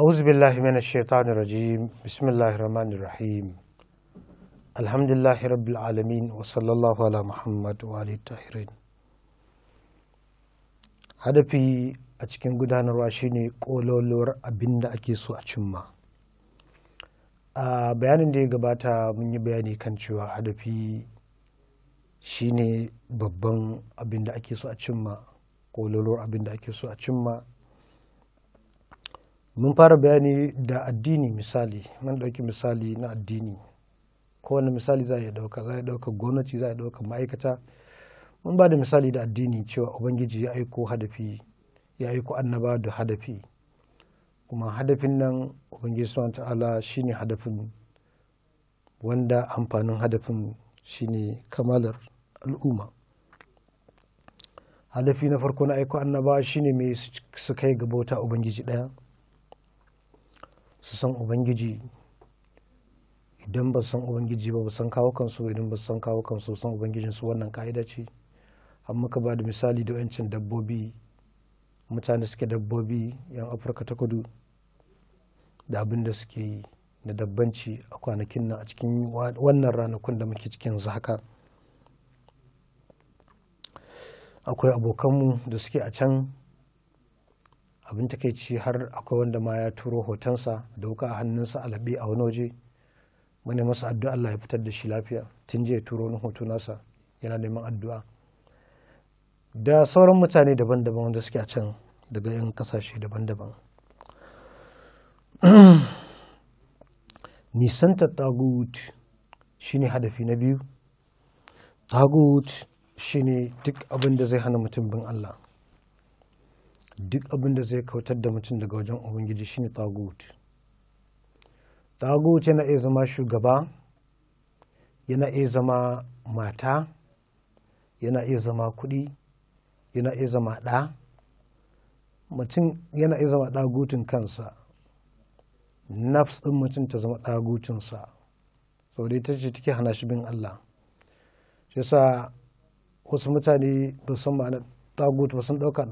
أعوذ بالله من الشيطان الرجيم بسم الله الرحمن الرحيم الحمد لله رب العالمين وصلى الله على محمد وعلى الطاهرين hadafi a cikin gudanarwa shine kololuwar abin da ake so a cimma a bayanin da ya gabata mun yi bayani kan cewa hadafi shine babban abin da ake so a cimma kololuwar abin da ake so a cimma mun fara bayani da addini misali mun ɗauki misali na addini kowane misali za a yi ɗauka za a yi ɗauka gwamnati za a yi ɗauka ma'aikata mun ba da misali da addini cewa ubangiji ya aiko hadafi ya aiko annaba da hadafi kuma hadafin nan ubangiji subhanahu ta'ala shine hadafin wanda amfanin hadafin shine kamalar al'umma hadafi na farko na aiko annaba shine mai su kai ga bauta ubangiji ɗaya su san ubangiji idan ba san ubangiji ba ba san kawo kansu idan ba san kawo kansu san ubangijin su wannan ka'ida ce an muka ba da misali da yancin dabbobi mutane suke dabbobi yan afirka ta kudu da abin da suke yi na dabbanci a kwanakin nan a cikin wannan ranakun da muke cikin haka akwai abokanmu da suke a can abin takaici har akwai wanda ma ya turo hotonsa da wuka a hannunsa alabi a wani waje muna masa addu'a Allah ya fitar da shi lafiya tun jiya turo wani hoto nasa yana neman addu'a da sauran mutane daban-daban wanda suke a can daga 'yan kasashe daban-daban nisanta tagut shine hadafi na biyu tagut shine duk abin da zai hana mutum bin Allah duk abin da zai kautar da mutum daga wajen ubangiji shine tagut tagut yana iya zama shugaba yana iya zama mata yana iya zama kuɗi yana iya zama ɗa mutum yana iya zama ɗagutun kansa nafs ɗin mutum ta zama ɗagutunsa saboda ita ce take hana shi bin Allah shi sa wasu mutane ba san ma'anar ɗagut ba sun ɗauka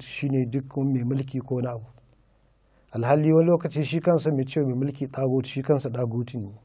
shi shine duk mai mulki ko na abu alhali wani lokaci shi kansa mai cewa mai mulki ɗagut shi kansa dagut ne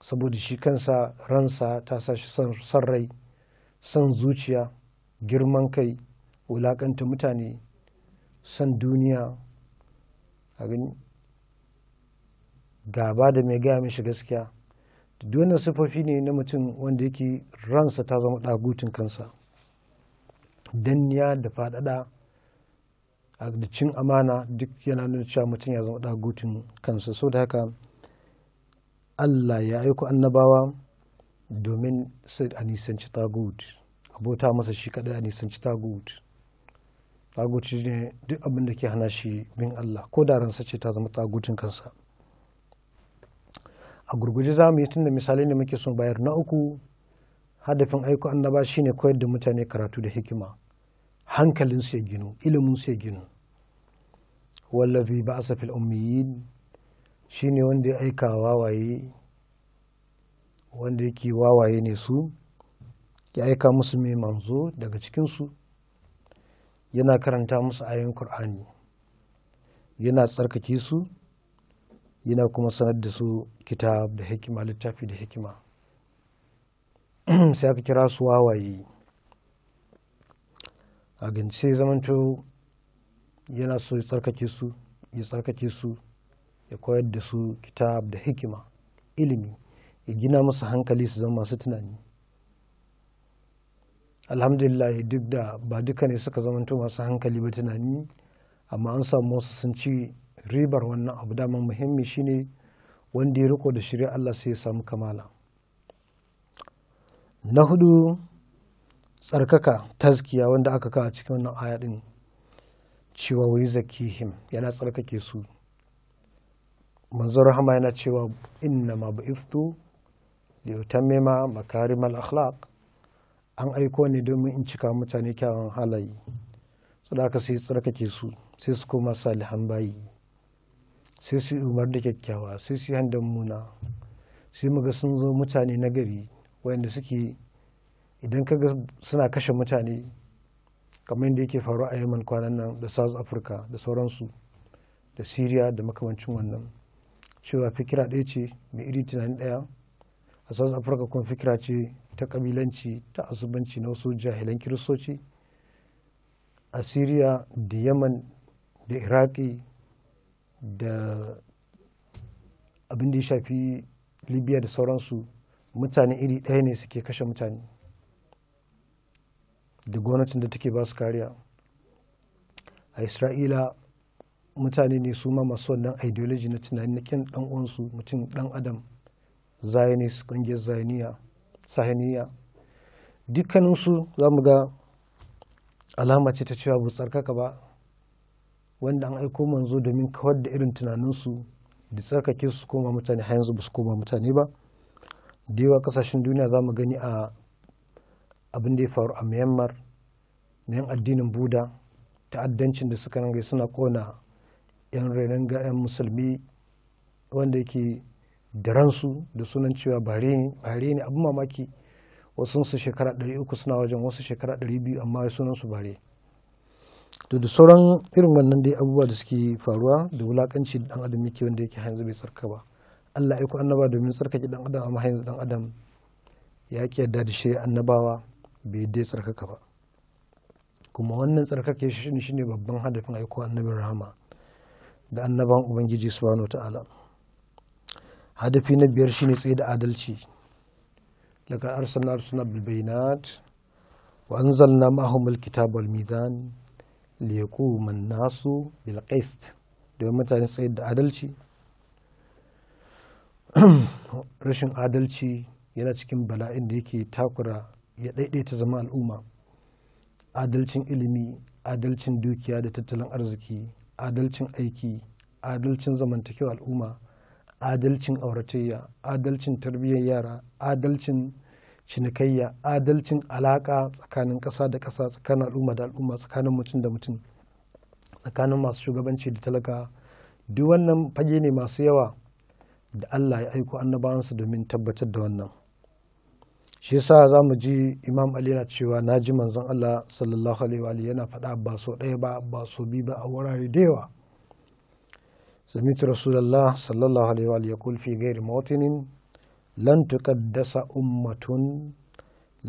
saboda shi kansa ransa ta sa shi son rai son zuciya girman kai wulaƙanta mutane son duniya gaba da mai gaya mishi gaskiya duk wannan siffofi ne na mutum wanda yake ransa ta zama ɗagutin kansa danniya da faɗaɗa da cin amana duk yana nuna cewa mutum ya zama ɗagutun kansa so da haka Allah ya aiko annabawa domin sai a nisanci tagut abota masa shi kaɗai a nisanci tagut tagut ne duk abin da ke hana shi bin Allah ko da ransa ce ta zama tagutun kansa a gurguje za mu yi tun da misalai ne muke son bayar na uku hadafin aiko annaba shine koyar da mutane karatu da hikima hankalin su ya ginu su ya ginu wallafi ba'asa fil ummiyin shine wanda ya aika wawaye wanda yake wawaye ne su ya aika musu mai manzo daga cikin su yana karanta musu ayoyin kur'ani yana tsarkake su yana kuma sanar da su kitab da hikima littafi da hikima sai aka kira su wawaye a gance zamanto yana so ya tsarkake su ya tsarkake su ya koyar da su kitab da hikima ilimi ya gina musu hankali su zama masu tunani alhamdulillah duk da ba duka ne suka zamanto masu hankali ba tunani amma an samu wasu sun ci ribar wannan abu dama muhimmi shine wanda ya riko da shirya Allah sai ya samu kamala na hudu tsarkaka taskiya, wanda aka kawo cikin wannan aya cewa wai zakihim yana tsarkake su manzon rahama yana cewa inna ma bu'istu li utammima makarimal akhlaq an aiko ne domin in cika mutane kyawun halaye su da aka sai tsarkake su sai su koma salihan bayi sai su yi umar da kyakkyawa sai su yi handan muna sai mu ga sun zo mutane na gari wayanda suke idan ka ga suna kashe mutane kamar yadda yake faru a yaman kwanan nan da south africa da sauransu da syria da makamancin wannan cewa fikira ɗaya ce mai iri tunanin ɗaya a south africa kuma fikira ce ta kabilanci ta asubanci na wasu jahilan kiristoci a syria da yaman da iraki da abin da ya shafi libya da sauransu mutane iri ɗaya ne suke kashe mutane da gwamnatin da take ba su kariya a isra'ila mutane ne su ma masu wannan ideology na tunanin na kyan dan uwansu mutum dan adam zionis kungiyar zioniya sahaniya dukkaninsu za mu ga alama ce ta cewa ba tsarkaka ba wanda an aiko manzo domin kawar da irin tunaninsu da tsarkake su koma mutane har yanzu ba su koma mutane ba da yawa kasashen duniya za mu gani a abin da ya faru a myanmar na yan addinin buda ta'addancin da suka rangai suna kona yan renon ga yan musulmi wanda yake da ransu da sunan cewa bare ne bare ne abin mamaki wasu su shekara 300 suna wajen wasu shekara 200 amma sunan su bare to da sauran irin wannan dai abubuwa da suke faruwa da wulakanci dan adam yake wanda yake hanzu bai tsarka ba Allah aiko annaba domin tsarkake dan adam amma yanzu dan adam ya ki yadda da shirya annabawa bai dai tsarkaka ba kuma wannan tsarkake shi shine babban hadafin aiko annabin rahama da annaban ubangiji subhanahu ta'ala hadafi na biyar shine tsaye da adalci daga arsalna suna bil bayinat wa anzalna ma'ahum al kitab wal mizan li yaquma an-nasu bil qist domin mutane tsaye da adalci rashin adalci yana cikin bala'in da yake takura ya daidaita zama al'umma adalcin ilimi adalcin dukiya da tattalin arziki adalcin aiki adalcin zamantakewa al'umma adalcin auratayya adalcin tarbiyyar yara adalcin cinikayya adalcin alaka tsakanin ƙasa da ƙasa tsakanin al'umma da al'umma tsakanin mutum da mutum tsakanin masu shugabanci da talaka duk wannan fage ne masu yawa da Allah ya aiko annabawansa domin tabbatar da wannan shi yasa za mu ji imam ali na cewa na ji manzon Allah sallallahu alaihi wa yana faɗa ba so ɗaya ba ba so biyu ba a wurare da yawa samitu rasulullah sallallahu alaihi wa ya kulfi gairi mawtinin lan tuqaddasa ummatun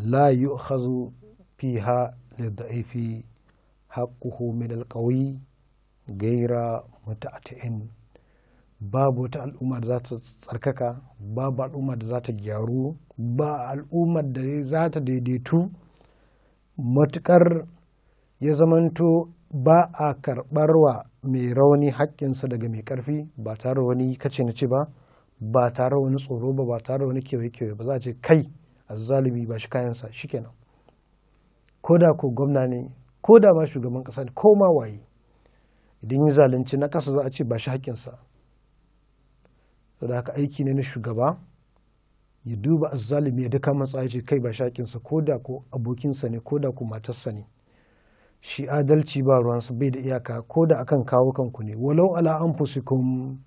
la yu'khadhu fiha lidha'ifi haqquhu min alqawi gaira muta'atin babu wata al'umma da za ta tsarkaka babu al'umma da za ta gyaru ba al'umma da za ta daidaitu matukar ya zamanto ba a karɓar wa mai rauni haƙƙinsa daga mai ƙarfi ba tare wani kace na ce ba ba tare wani tsoro ba ba tare wani kewaye-kewaye ba za a ce kai a azzalumi ba shi kayansa kenan ko da ko gwamna ne ko da ma shugaban ƙasa ne ko ma waye idan yi zalunci na ƙasa za a ce ba shi haƙƙinsa da haka aiki ne na shugaba ya duba azzalimi ya duka matsayi ya ce kai ba shakinsa ko da ko abokinsa ne ko da ko matarsa ne shi adalci ba ruwansa bai da iyaka ko da akan kawo kanku ne walau ala anfusikum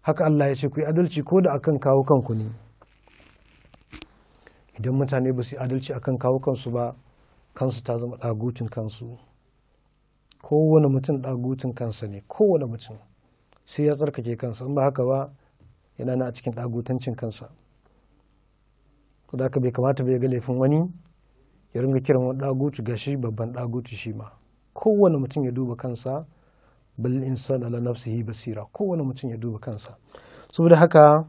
haka Allah ya ce ku yi adalci ko da akan kawo kanku ne idan mutane ba su yi adalci akan kawo kansu ba kansu ta zama ɗagutin kansu kowane mutum ɗagutin kansa ne kowane mutum sai ya tsarkake kansa in ba haka ba yana na a cikin ɗagutancin kansa to da bai kamata bai ga laifin wani ya ringa kiran wani ɗagutu ga shi babban ɗagutu shi ma kowane mutum ya duba kansa bal insan ala nafsihi basira kowane mutum ya duba kansa saboda haka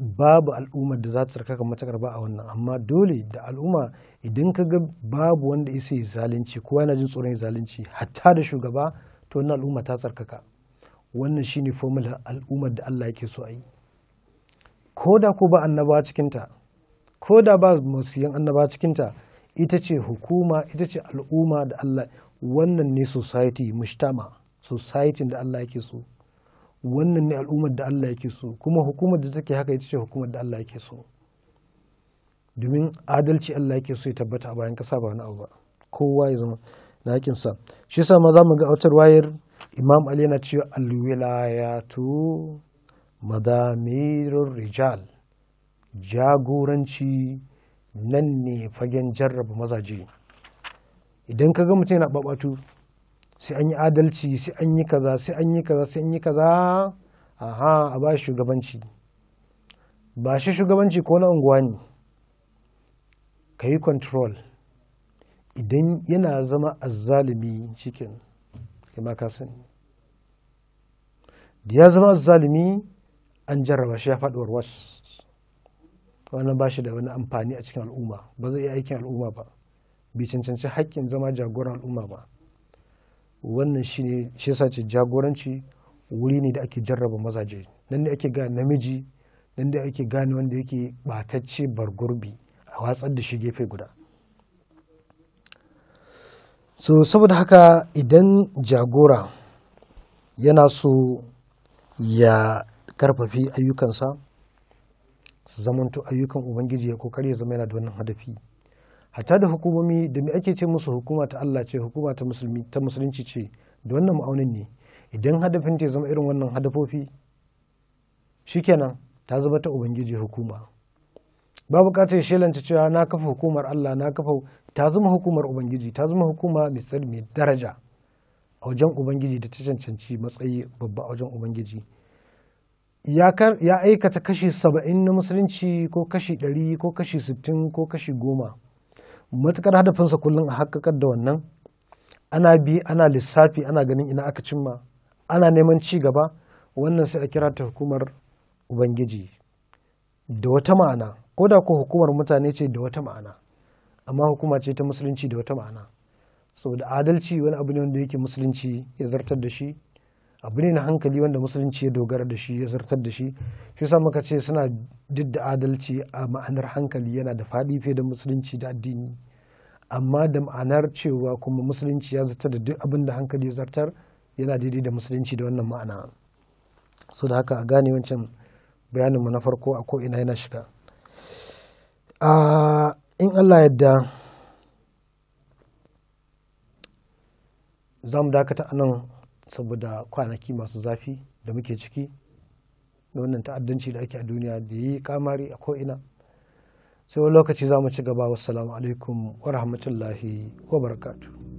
babu al'ummar da za ta tsarkaka matakar ba a wannan amma dole da al'umma idan ka ga babu wanda isa ya zalunci kowa yana jin tsoron ya zalunci hatta da shugaba to wannan al'umma ta tsarkaka wannan shine formula al'ummar da Allah yake so a yi ko da ko ba annaba cikinta ko da ba masu annaba cikinta ita ce hukuma ita ce al'umma da Allah wannan ne society mujtama society da Allah yake so wannan ne al'ummar da Allah yake so kuma hukumar da take haka ita ce hukumar da Allah yake so domin adalci Allah yake so ya tabbata a bayan kasa ba wani abu ba kowa ya zama na hakinsa shi yasa ma za mu ga autar wayar imam ali yana cewa alwilayatu madamirun rijal jagoranci nan ne fagen jarraba mazaje idan ka ga mutum yana babatu sai an yi adalci sai an yi kaza sai an yi kaza sai an yi kaza aha a ba shugabanci ba shi shugabanci ko na unguwa ne ka yi control idan yana zama azzalumi cikin kai ma ka da ya zama zalimi an jarraba shi ya faɗi warwas wannan ba shi da wani amfani a cikin al'umma ba zai yi aikin al'umma ba bai cancanci haƙƙin zama jagoran al'umma ba wannan shi ne shi yasa ce jagoranci wuri ne da ake jarraba mazaje nan ne ake gane namiji nan ne ake gane wanda yake ɓatacce bargurbi a watsar da shi gefe guda so saboda haka idan jagora yana so ya karfafi ayyukansa su zamanto ayyukan ubangiji ya kokari ya zama yana da wannan hadafi hatta da hukumomi da me ake ce musu hukuma ta Allah ce hukuma ta musulmi musulunci ce da wannan ma'aunin ne idan hadafin ta zama irin wannan hadafofi shikenan ta zama ta ubangiji hukuma ba bukatar shelanta cewa na kafa hukumar Allah na kafa ta zama hukumar ubangiji ta zama hukuma mai daraja a wajen ubangiji da ta cancanci matsayi babba a wajen ubangiji ya aikata kashi saba'in na musulunci ko kashi ɗari ko kashi sittin ko kashi goma matukar hadafinsa kullum a hakakar da wannan ana bi ana lissafi ana ganin ina aka cimma ana neman ci gaba wannan sai a kira ta hukumar ubangiji da wata ma'ana ko da ko hukumar mutane ce da wata ma'ana amma hukuma ce ta musulunci da wata ma'ana da adalci wani abu ne wanda yake musulunci ya zartar da shi abu ne na hankali wanda musulunci ya dogara da shi ya zartar da shi shi sa muka ce suna didda adalci a ma'anar hankali yana da faɗi fiye da musulunci da addini amma da ma'anar cewa kuma musulunci ya zartar da duk abin da hankali ya zartar yana daidai da musulunci da wannan ma'ana so da haka a gane wancan bayaninmu na farko a ko ina yana shiga a in allah yadda za mu dakata anan saboda kwanaki masu zafi da muke ciki da wannan ta'addanci da ake a duniya da yi kamari a ko'ina sai wani lokaci za mu ci gaba wasu alaikum wa rahmatullahi wa barakatu.